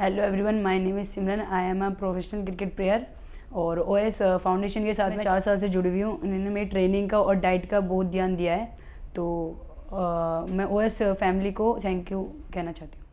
hello everyone my name is Simran I am a professional cricket player और ओ S foundation के साथ मैं चार साल से जुड़ी हुई हूँ इन्होंने मेरी ट्रेनिंग का और डाइट का बहुत ध्यान दिया है तो आ, uh, मैं एस फैमिली को थैंक यू कहना चाहती हूँ